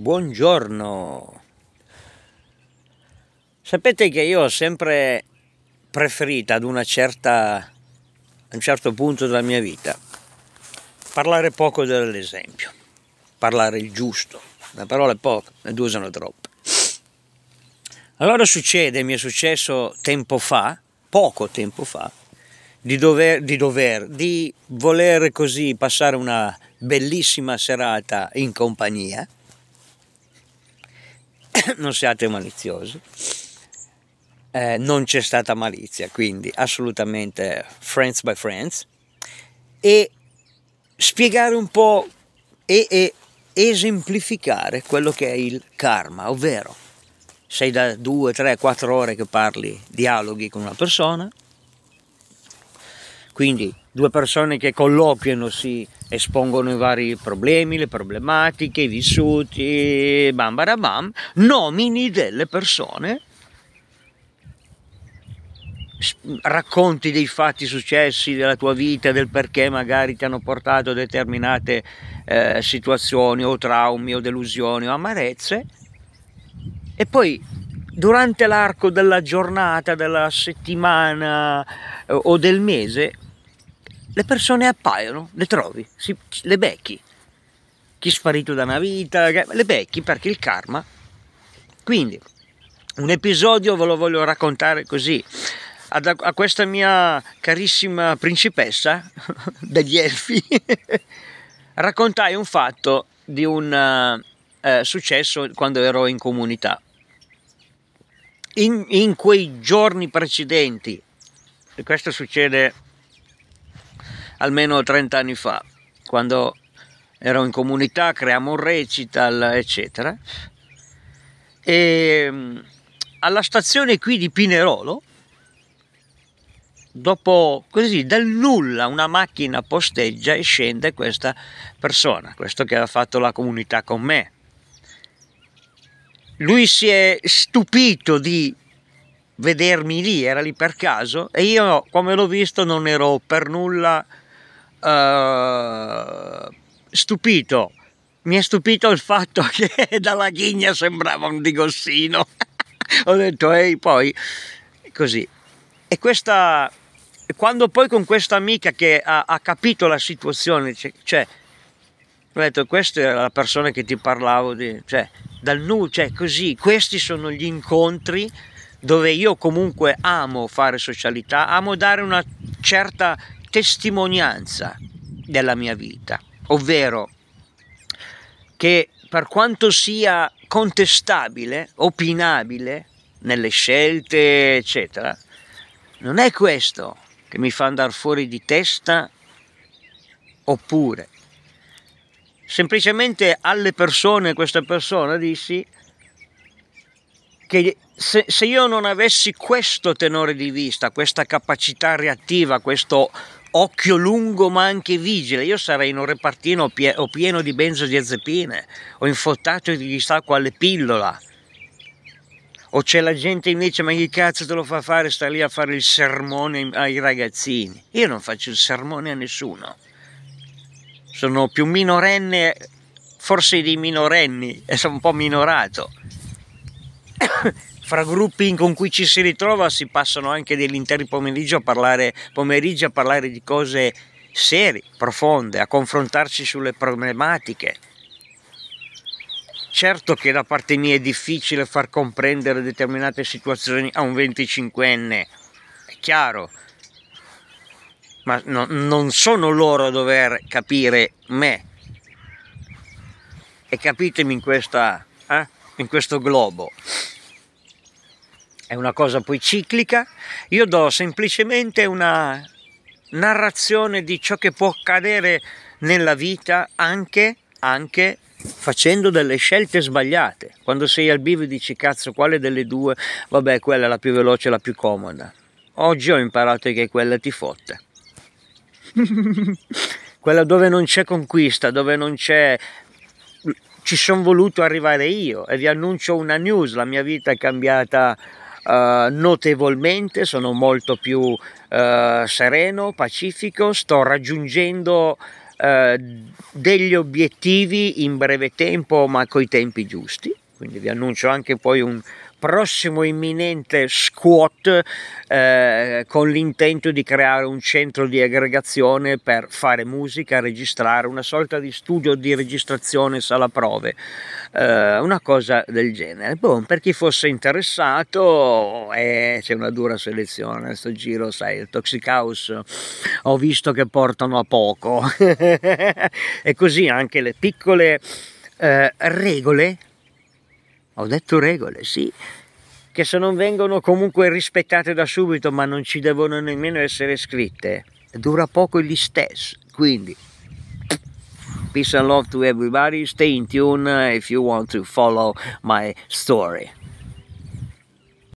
Buongiorno! Sapete che io ho sempre preferito ad una certa, a un certo punto della mia vita parlare poco dell'esempio, parlare il giusto, una parola è poca, ne due sono troppe. Allora succede, mi è successo tempo fa, poco tempo fa, di dover, di, dover, di voler così passare una bellissima serata in compagnia non siate maliziosi. Eh, non c'è stata malizia, quindi assolutamente friends by friends. E spiegare un po' e, e esemplificare quello che è il karma, ovvero sei da 2, 3, 4 ore che parli, dialoghi con una persona, quindi due persone che colloquiano si espongono i vari problemi, le problematiche, i vissuti, bam barabam, nomini delle persone, racconti dei fatti successi della tua vita, del perché magari ti hanno portato a determinate eh, situazioni o traumi o delusioni o amarezze e poi durante l'arco della giornata, della settimana eh, o del mese le persone appaiono, le trovi, si, le becchi. Chi è sparito da una vita, le becchi perché il karma. Quindi, un episodio ve lo voglio raccontare così. A, a questa mia carissima principessa degli elfi raccontai un fatto di un eh, eh, successo quando ero in comunità. In, in quei giorni precedenti, e questo succede almeno 30 anni fa, quando ero in comunità, creammo un recital, eccetera. E mm, alla stazione qui di Pinerolo, dopo così dal nulla una macchina posteggia e scende questa persona, questo che ha fatto la comunità con me. Lui si è stupito di vedermi lì, era lì per caso e io come l'ho visto non ero per nulla eh, stupito, mi è stupito il fatto che dalla ghigna sembrava un digossino. Ho detto, ehi, poi così. E questa, quando poi con questa amica che ha, ha capito la situazione, cioè, ho detto, questa è la persona che ti parlavo, di, cioè, dal nulla, cioè così, questi sono gli incontri dove io comunque amo fare socialità, amo dare una certa testimonianza della mia vita, ovvero che per quanto sia contestabile, opinabile nelle scelte, eccetera, non è questo che mi fa andare fuori di testa oppure semplicemente alle persone, questa persona dissi che se, se io non avessi questo tenore di vista, questa capacità reattiva, questo occhio lungo ma anche vigile. Io sarei in un repartino pie- o pieno di benzodiazepine, o infottato di chissà quale pillola. O c'è la gente invece, ma chi cazzo te lo fa fare, sta lì a fare il sermone ai ragazzini. Io non faccio il sermone a nessuno. Sono più minorenne, forse dei minorenni, e sono un po' minorato fra gruppi con cui ci si ritrova si passano anche degli interi pomeriggi a parlare, pomeriggi a parlare di cose serie, profonde, a confrontarci sulle problematiche. Certo che da parte mia è difficile far comprendere determinate situazioni a un 25enne, è chiaro, ma no, non sono loro a dover capire me. E capitemi in, questa, eh, in questo globo è una cosa poi ciclica, io do semplicemente una narrazione di ciò che può accadere nella vita anche, anche facendo delle scelte sbagliate. Quando sei al bivio dici cazzo quale delle due, vabbè quella è la più veloce, la più comoda. Oggi ho imparato che quella ti fotte. quella dove non c'è conquista, dove non c'è... Ci sono voluto arrivare io e vi annuncio una news, la mia vita è cambiata eh, notevolmente, sono molto più eh, sereno, pacifico, sto raggiungendo eh, degli obiettivi in breve tempo ma coi tempi giusti, quindi vi annuncio anche poi un, prossimo imminente squat eh, con l'intento di creare un centro di aggregazione per fare musica, registrare, una sorta di studio di registrazione sala prove, eh, una cosa del genere. Boh, per chi fosse interessato eh, c'è una dura selezione, sto giro sai, il Toxic House ho visto che portano a poco e così anche le piccole eh, regole ho detto regole, sì, che se non vengono comunque rispettate da subito, ma non ci devono nemmeno essere scritte, dura poco gli stessi. Quindi, peace and love to everybody, stay in tune uh, if you want to follow my story.